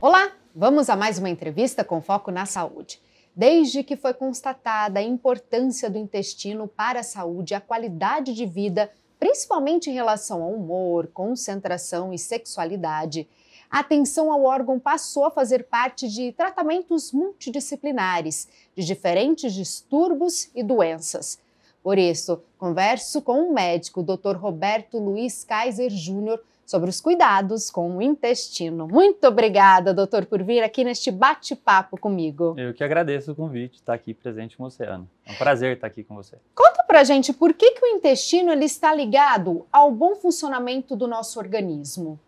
Olá, vamos a mais uma entrevista com foco na saúde. Desde que foi constatada a importância do intestino para a saúde e a qualidade de vida, principalmente em relação ao humor, concentração e sexualidade, a atenção ao órgão passou a fazer parte de tratamentos multidisciplinares de diferentes distúrbios e doenças. Por isso, converso com o médico Dr. Roberto Luiz Kaiser Júnior sobre os cuidados com o intestino. Muito obrigada, doutor, por vir aqui neste bate-papo comigo. Eu que agradeço o convite, estar tá aqui presente com você, Ana. É um prazer estar aqui com você. Conta pra gente por que, que o intestino ele está ligado ao bom funcionamento do nosso organismo.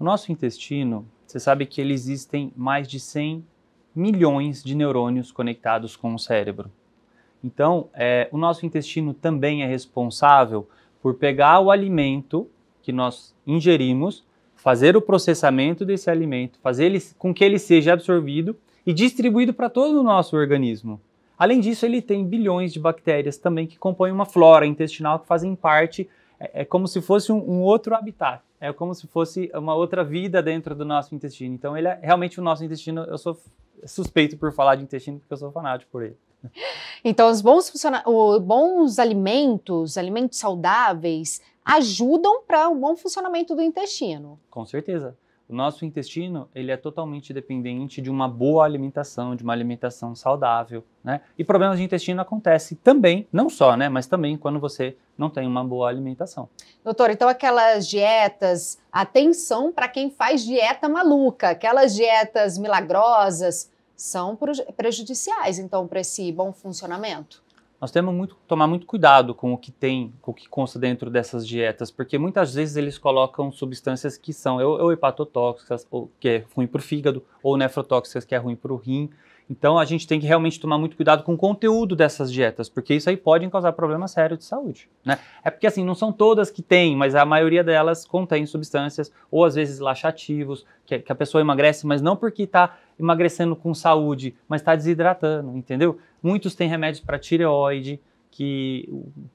O nosso intestino, você sabe que ele existem mais de 100 milhões de neurônios conectados com o cérebro. Então, é, o nosso intestino também é responsável por pegar o alimento que nós ingerimos, fazer o processamento desse alimento, fazer ele, com que ele seja absorvido e distribuído para todo o nosso organismo. Além disso, ele tem bilhões de bactérias também que compõem uma flora intestinal que fazem parte, é, é como se fosse um, um, outro habitat, é como se fosse uma outra vida dentro do nosso intestino. Então, ele é, realmente o nosso intestino, eu sou suspeito por falar de intestino porque eu sou fanático por ele. Então, os bons, os bons alimentos, alimentos saudáveis, ajudam para o um bom funcionamento do intestino. Com certeza. O nosso intestino ele é totalmente dependente de uma boa alimentação, de uma alimentação saudável, né? E problemas de intestino acontecem também, não só, né? Mas também quando você não tem uma boa alimentação. Doutor, então aquelas dietas, atenção para quem faz dieta maluca, aquelas dietas milagrosas são prejudiciais, então, para esse bom funcionamento? nós temos muito tomar muito cuidado com o que tem, com o que consta dentro dessas dietas, porque muitas vezes eles colocam substâncias que são ou, ou hepatotóxicas, ou, que é ruim para o fígado, ou nefrotóxicas, que é ruim para o rim. Então a gente tem que realmente tomar muito cuidado com o conteúdo dessas dietas, porque isso aí pode causar problemas sérios de saúde. Né? É porque assim, não são todas que têm, mas a maioria delas contém substâncias, ou às vezes laxativos, que, que a pessoa emagrece, mas não porque está emagrecendo com saúde, mas está desidratando, entendeu? Muitos têm remédios para tireoide, que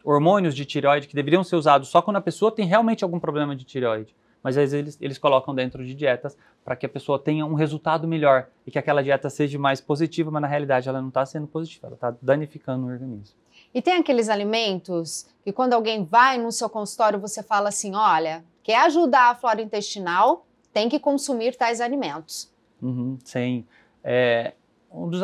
hormônios de tireoide que deveriam ser usados só quando a pessoa tem realmente algum problema de tireoide mas às vezes eles, eles colocam dentro de dietas para que a pessoa tenha um resultado melhor e que aquela dieta seja mais positiva, mas na realidade ela não está sendo positiva, ela está danificando o organismo. E tem aqueles alimentos que quando alguém vai no seu consultório você fala assim, olha, quer ajudar a flora intestinal, tem que consumir tais alimentos. Uhum, sim. É, um dos,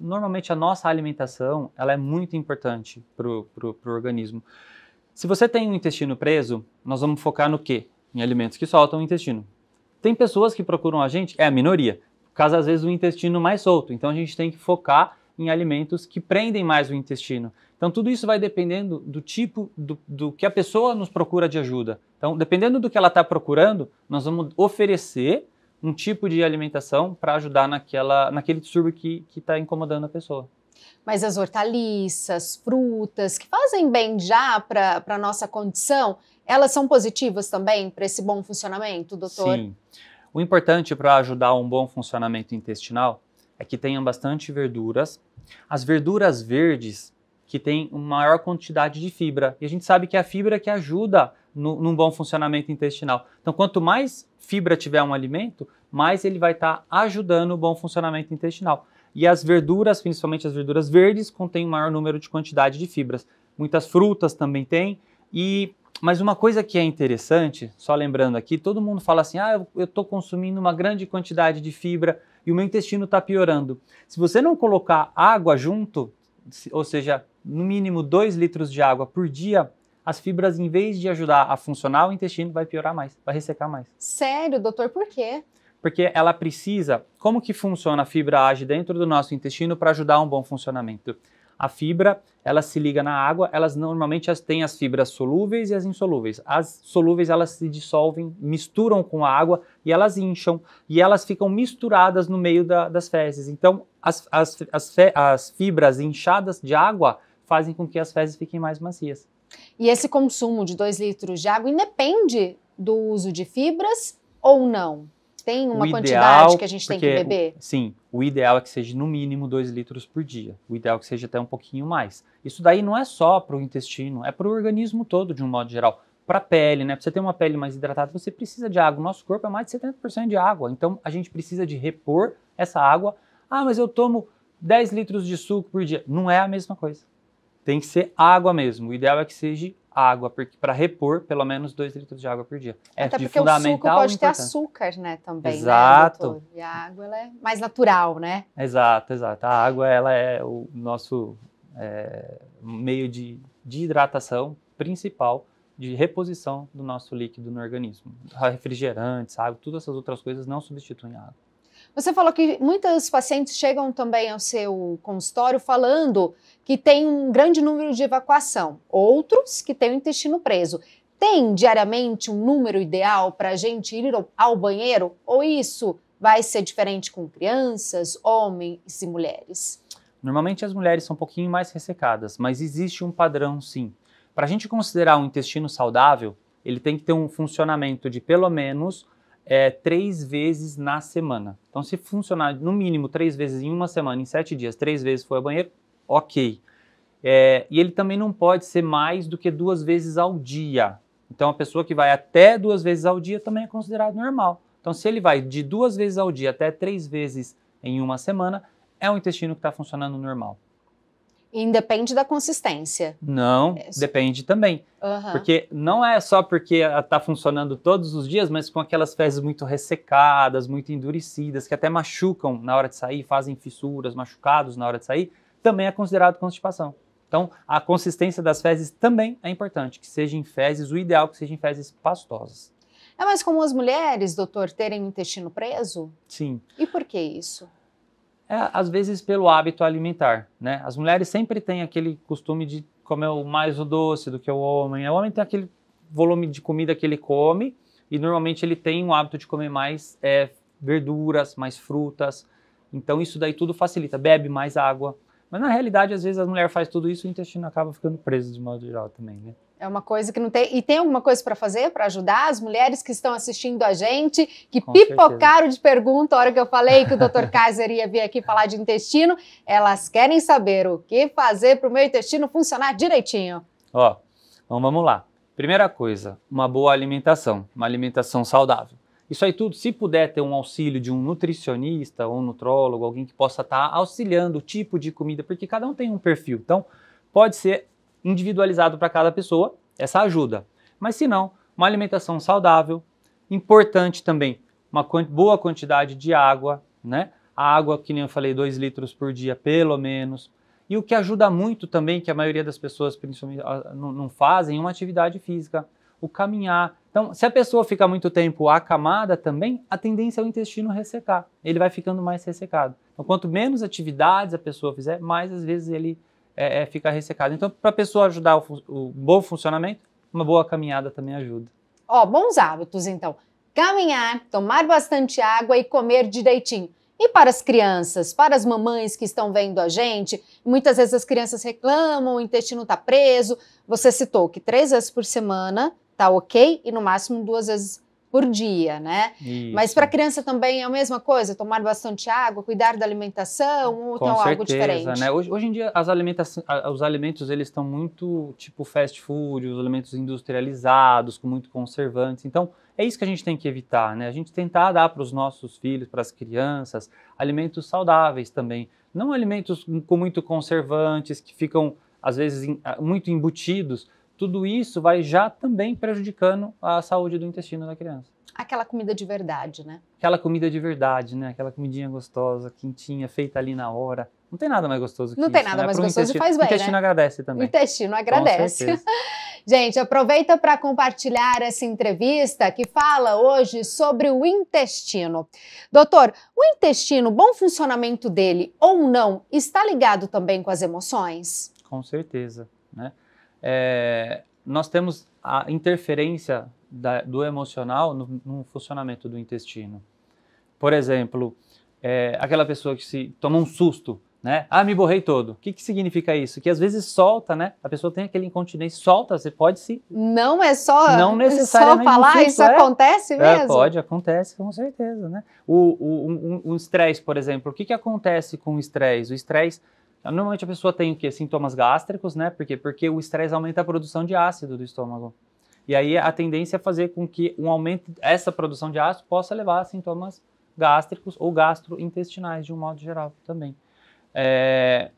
normalmente a nossa alimentação ela é muito importante para o organismo. Se você tem um intestino preso, nós vamos focar no quê? em alimentos que soltam o intestino. Tem pessoas que procuram a gente, é a minoria, por causa às vezes do intestino mais solto. Então a gente tem que focar em alimentos que prendem mais o intestino. Então tudo isso vai dependendo do tipo do, do que a pessoa nos procura de ajuda. Então, dependendo do que ela está procurando, nós vamos oferecer um tipo de alimentação para ajudar naquela, naquele distúrbio que está incomodando a pessoa. Mas as hortaliças, frutas, que fazem bem já para a nossa condição, elas são positivas também para esse bom funcionamento, doutor? Sim. O importante para ajudar um bom funcionamento intestinal é que tenham bastante verduras. As verduras verdes que têm uma maior quantidade de fibra. E a gente sabe que é a fibra que ajuda no, num bom funcionamento intestinal. Então, quanto mais fibra tiver um alimento, mais ele vai estar tá ajudando o bom funcionamento intestinal. E as verduras, principalmente as verduras verdes, contêm um maior número de quantidade de fibras. Muitas frutas também têm. E mas uma coisa que é interessante, só lembrando aqui, todo mundo fala assim: ah, eu estou consumindo uma grande quantidade de fibra e o meu intestino está piorando. Se você não colocar água junto, ou seja, no mínimo 2 litros de água por dia, as fibras, em vez de ajudar a funcionar o intestino, vai piorar mais, vai ressecar mais. Sério, doutor, por quê? porque ela precisa. Como que funciona a fibra age dentro do nosso intestino para ajudar um bom funcionamento? A fibra, ela se liga na água, elas normalmente as têm as fibras solúveis e as insolúveis. As solúveis elas se dissolvem, misturam com a água e elas incham e elas ficam misturadas no meio da, das fezes. Então, as, as, as, fe, as fibras inchadas de água fazem com que as fezes fiquem mais macias. E esse consumo de 2 litros de água independe do uso de fibras ou não? tem uma o quantidade ideal, que a gente tem que beber? Sim, o ideal é que seja no mínimo 2 litros por dia. O ideal é que seja até um pouquinho mais. Isso daí não é só para o intestino, é para o organismo todo, de um modo geral. Para a pele, né? Para você ter uma pele mais hidratada, você precisa de água. O nosso corpo é mais de 70% de água. Então a gente precisa de repor essa água. Ah, mas eu tomo 10 litros de suco por dia. Não é a mesma coisa. Tem que ser água mesmo. O ideal é que seja água para repor pelo menos 2 litros de água por dia. É de porque o suco pode ter açúcar, né, também, né, Exato. Né, e a água ela é mais natural, né? Exato, exato. A água ela é o nosso é, meio de, de hidratação principal de reposição do nosso líquido no organismo. Refrigerantes, água, todas essas outras coisas não substituem a água. Você falou que muitos pacientes chegam também ao seu consultório falando que tem um grande número de evacuação, outros que têm o intestino preso. Tem diariamente um número ideal para a gente ir ao banheiro? Ou isso vai ser diferente com crianças, homens e mulheres? Normalmente as mulheres são um pouquinho mais ressecadas, mas existe um padrão sim. Para a gente considerar um intestino saudável, ele tem que ter um funcionamento de pelo menos é, três vezes na semana. Então, se funcionar no mínimo três vezes em uma semana, em sete dias, três vezes foi ao banheiro, ok. É, e ele também não pode ser mais do que duas vezes ao dia. Então, a pessoa que vai até duas vezes ao dia também é considerado normal. Então, se ele vai de duas vezes ao dia até três vezes em uma semana, é um intestino que está funcionando normal. Independe da consistência. Não, é depende também. Uhum. Porque não é só porque está funcionando todos os dias, mas com aquelas fezes muito ressecadas, muito endurecidas, que até machucam na hora de sair, fazem fissuras, machucados na hora de sair, também é considerado constipação. Então, a consistência das fezes também é importante, que sejam fezes, o ideal é que sejam fezes pastosas. É mais comum as mulheres, doutor, terem o intestino preso? Sim. E por que isso? é, às vezes pelo hábito alimentar, né? As mulheres sempre têm aquele costume de comer mais o doce do que o homem. O homem tem aquele volume de comida que ele come e normalmente ele tem um hábito de comer mais é, verduras, mais frutas. Então isso daí tudo facilita. Bebe mais água. Mas na realidade, às vezes a mulher faz tudo isso e o intestino acaba ficando preso de modo geral também, né? É uma coisa que não tem. E tem alguma coisa para fazer para ajudar as mulheres que estão assistindo a gente, que Com pipocaram certeza. de pergunta a hora que eu falei que o Dr. Kaiser ia vir aqui falar de intestino. Elas querem saber o que fazer para o meu intestino funcionar direitinho. Ó, então vamos lá. Primeira coisa, uma boa alimentação, uma alimentação saudável. Isso aí tudo, se puder ter um auxílio de um nutricionista ou um nutrólogo, alguém que possa estar tá auxiliando o tipo de comida, porque cada um tem um perfil. Então, pode ser individualizado para cada pessoa essa ajuda. Mas se não, uma alimentação saudável, importante também uma boa quantidade de água, né? A água, que nem eu falei, 2 litros por dia, pelo menos. E o que ajuda muito também, que a maioria das pessoas principalmente ah, ah, não fazem, é uma atividade física, o caminhar. Então, se a pessoa fica muito tempo acamada também, a tendência é o intestino ressecar. Ele vai ficando mais ressecado. Então, quanto menos atividades a pessoa fizer, mais às vezes ele é, é, fica ressecado. Então, para a pessoa ajudar o, o, bom funcionamento, uma boa caminhada também ajuda. Ó, bons hábitos então. Caminhar, tomar bastante água e comer direitinho. E para as crianças, para as mamães que estão vendo a gente, muitas vezes as crianças reclamam, o intestino está preso. Você citou que três vezes por semana tá ok e no máximo duas vezes por dia, né? Isso. Mas para criança também é a mesma coisa, tomar bastante água, cuidar da alimentação, ou Com então certeza, algo né? diferente. Né? Hoje, hoje em dia as os alimentos eles estão muito tipo fast food, os alimentos industrializados com muito conservantes. Então é isso que a gente tem que evitar, né? A gente tentar dar para os nossos filhos, para as crianças, alimentos saudáveis também, não alimentos com muito conservantes que ficam às vezes ah, muito embutidos tudo isso vai já também prejudicando a saúde do intestino da criança. Aquela comida de verdade, né? Aquela comida de verdade, né? Aquela comidinha gostosa, quentinha, feita ali na hora. Não tem nada mais gostoso que Não isso, tem nada né? mais Pro gostoso e faz bem, O intestino né? agradece também. O intestino agradece. Gente, aproveita para compartilhar essa entrevista que fala hoje sobre o intestino. Doutor, o intestino, bom funcionamento dele ou não, está ligado também com as emoções? Com certeza, né? é, nós temos a interferência da, do emocional no, no, funcionamento do intestino. Por exemplo, é, aquela pessoa que se toma um susto, né? Ah, me borrei todo. O que, que significa isso? Que às vezes solta, né? A pessoa tem aquele incontinência, solta, você pode se. Não é só. Não necessariamente. Só falar, isso é, acontece é, mesmo? É, pode, acontece com certeza, né? O, o, um, um estresse, por exemplo, o que, que acontece com o estresse? O estresse então, normalmente a pessoa tem o quê? Sintomas gástricos, né? Por quê? Porque o estresse aumenta a produção de ácido do estômago. E aí a tendência é fazer com que um aumento essa produção de ácido possa levar a sintomas gástricos ou gastrointestinais de um modo geral também. É...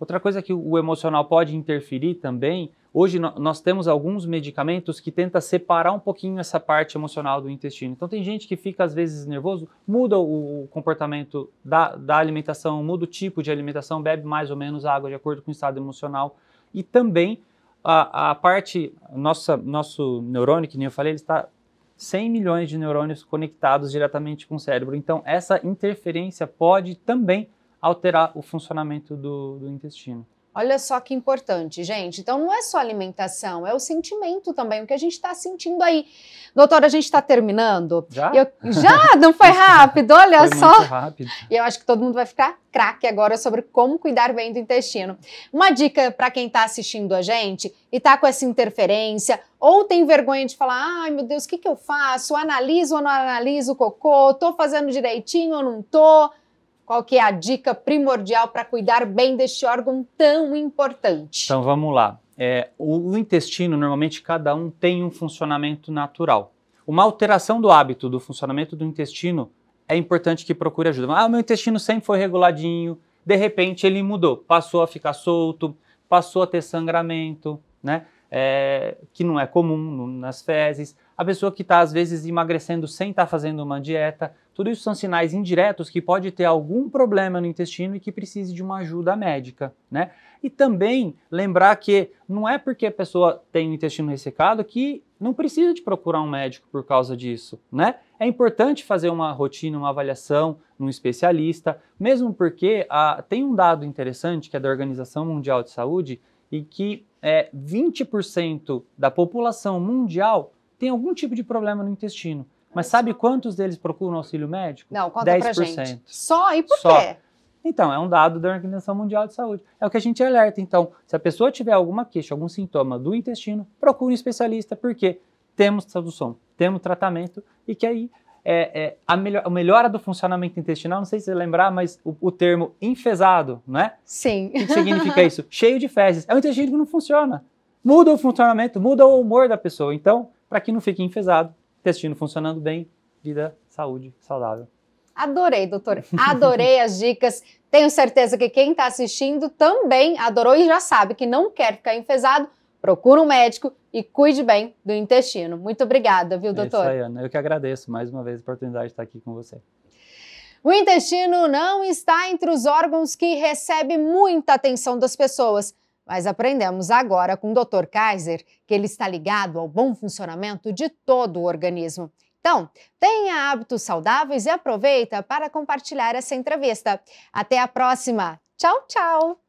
Outra coisa que o emocional pode interferir também Hoje nós temos alguns medicamentos que tenta separar um pouquinho essa parte emocional do intestino. Então tem gente que fica às vezes nervoso, muda o comportamento da, da alimentação, muda o tipo de alimentação, bebe mais ou menos água de acordo com o estado emocional e também a, a parte, nossa, nosso neurônio, que nem eu falei, ele está 100 milhões de neurônios conectados diretamente com o cérebro. Então, essa interferência pode também alterar o funcionamento do, do intestino. Olha só que importante, gente. Então não é só alimentação, é o sentimento também, o que a gente está sentindo aí. Doutora, a gente está terminando. Já? Eu... já? Não foi rápido, olha foi só. Muito rápido. E eu acho que todo mundo vai ficar craque agora sobre como cuidar bem do intestino. Uma dica para quem está assistindo a gente e está com essa interferência, ou tem vergonha de falar: ai meu Deus, o que, que eu faço? Analiso ou não analiso o cocô? Estou fazendo direitinho ou não estou? Qual que é a dica primordial para cuidar bem deste órgão tão importante? Então vamos lá. É, o intestino, normalmente, cada um tem um funcionamento natural. Uma alteração do hábito do funcionamento do intestino é importante que procure ajuda. Ah, meu intestino sempre foi reguladinho, de repente ele mudou, passou a ficar solto, passou a ter sangramento, né? é, que não é comum nas fezes, a pessoa que está às vezes emagrecendo sem estar tá fazendo uma dieta, tudo isso são sinais indiretos que pode ter algum problema no intestino e que precise de uma ajuda médica, né? E também lembrar que não é porque a pessoa tem o intestino ressecado que não precisa de procurar um médico por causa disso, né? É importante fazer uma rotina, uma avaliação num especialista, mesmo porque ah, tem um dado interessante que é da Organização Mundial de Saúde e que é, 20% da população mundial tem algum tipo de problema no intestino. Mas sabe quantos deles procuram auxílio médico? Não, conta 10%. pra gente. Só? E por Só. quê? Então, é um dado da Organização Mundial de Saúde. É o que a gente alerta. Então, se a pessoa tiver alguma queixa, algum sintoma do intestino, procure um especialista, porque temos tradução, temos tratamento e que aí é, é, a, melhor, a melhora do funcionamento intestinal, não sei se você lembrar, mas o, o termo enfesado, não é? Sim. O que, que significa isso? Cheio de fezes. É um intestino que não funciona. Muda o funcionamento, muda o humor da pessoa. Então, para que não fique enfesado, intestino funcionando bem, vida, saúde, saudável. Adorei, doutor. Adorei as dicas. Tenho certeza que quem está assistindo também adorou e já sabe que não quer ficar enfesado procure um médico e cuide bem do intestino. Muito obrigada, viu, doutor? É isso aí, Ana. Eu que agradeço mais uma vez a oportunidade de estar aqui com você. O intestino não está entre os órgãos que recebe muita atenção das pessoas, mas aprendemos agora com o Dr. Kaiser que ele está ligado ao bom funcionamento de todo o organismo. Então, tenha hábitos saudáveis e aproveita para compartilhar essa entrevista. Até a próxima. Tchau, tchau.